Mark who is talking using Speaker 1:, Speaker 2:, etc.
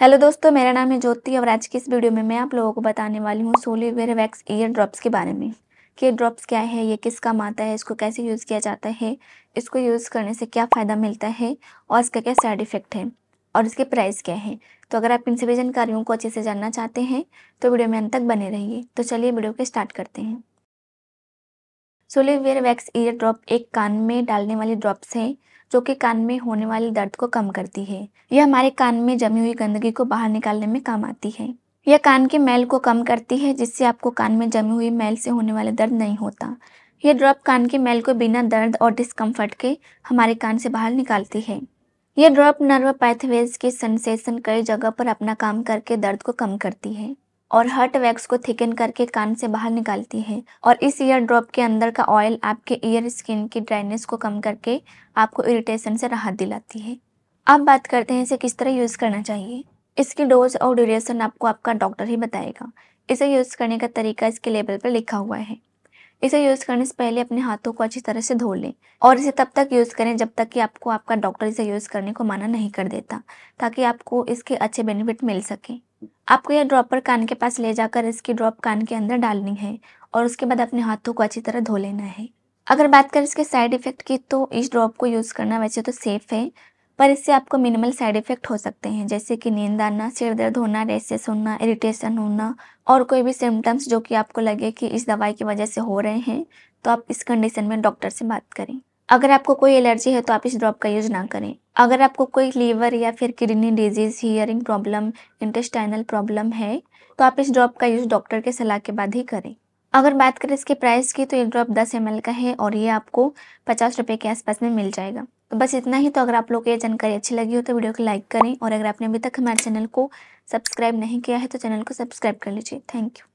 Speaker 1: hello दोस्तों मेरा नाम है ज्योति और आज की इस वीडियो में मैं आप लोगों को बताने वाली हूँ सोलीवेयर वैक्स ईयर ड्रॉप्स के बारे में कि एयर ड्रॉप्स क्या है ये किस काम आता है इसको कैसे यूज़ किया जाता है इसको यूज़ करने से क्या फ़ायदा मिलता है और इसका क्या साइड इफ़ेक्ट है और इसके प्राइस क्या है तो अगर आप इन सभी जानकारियों को अच्छे से जानना चाहते हैं तो वीडियो में अंत तक बने रहिए तो चलिए वीडियो को स्टार्ट करते हैं सोलेवेयर वैक्स ईयर ड्रॉप एक कान में डालने वाली ड्रॉप्स हैं जो कि कान में होने वाले दर्द को कम करती है यह हमारे कान में जमी हुई गंदगी को बाहर निकालने में काम आती है यह कान के मैल को कम करती है जिससे आपको कान में जमी हुई मैल से होने वाला दर्द नहीं होता यह ड्रॉप कान के मैल को बिना दर्द और डिस्कम्फर्ट के हमारे कान से बाहर निकालती है यह ड्रॉप नर्व पैथवेज के सेंसेशन कई जगह पर अपना काम करके दर्द को कम करती है और हट वैक्स को थिकन करके कान से बाहर निकालती है और इस ईयर ड्रॉप के अंदर का ऑयल आपके ईयर स्किन की ड्राइनेस को कम करके आपको इरिटेशन से राहत दिलाती है अब बात करते हैं इसे किस तरह यूज़ करना चाहिए इसकी डोज और ड्यूरेशन आपको आपका डॉक्टर ही बताएगा इसे यूज़ करने का तरीका इसके लेबल पर लिखा हुआ है इसे यूज़ करने से पहले अपने हाथों को अच्छी तरह से धो लें और इसे तब तक यूज़ करें जब तक कि आपको आपका डॉक्टर इसे यूज़ करने को मना नहीं कर देता ताकि आपको इसके अच्छे बेनिफिट मिल सकें आपको यह ड्रॉपर कान के पास ले जाकर इसकी ड्रॉप कान के अंदर डालनी है और उसके बाद अपने हाथों को अच्छी तरह धो लेना है अगर बात करें इसके साइड इफ़ेक्ट की तो इस ड्रॉप को यूज़ करना वैसे तो सेफ़ है पर इससे आपको मिनिमल साइड इफ़ेक्ट हो सकते हैं जैसे कि नींद आना सिर दर्द होना रेसेस होना इरिटेशन होना और कोई भी सिम्टम्स जो कि आपको लगे कि इस दवाई की वजह से हो रहे हैं तो आप इस कंडीशन में डॉक्टर से बात करें अगर आपको कोई एलर्जी है तो आप इस ड्रॉप का यूज ना करें अगर आपको कोई लीवर या फिर kidney disease hearing problem intestinal problem है तो आप इस ड्रॉप का यूज डॉक्टर के सलाह के बाद ही करें अगर बात करें इसके प्राइस की तो ये ड्रॉप दस एम का है और ये आपको पचास रुपये के आसपास में मिल जाएगा तो बस इतना ही तो अगर आप लोग को ये जानकारी अच्छी लगी हो तो वीडियो को लाइक करें और अगर आपने अभी तक हमारे चैनल को सब्सक्राइब नहीं किया है तो चैनल को सब्सक्राइब कर लीजिए थैंक यू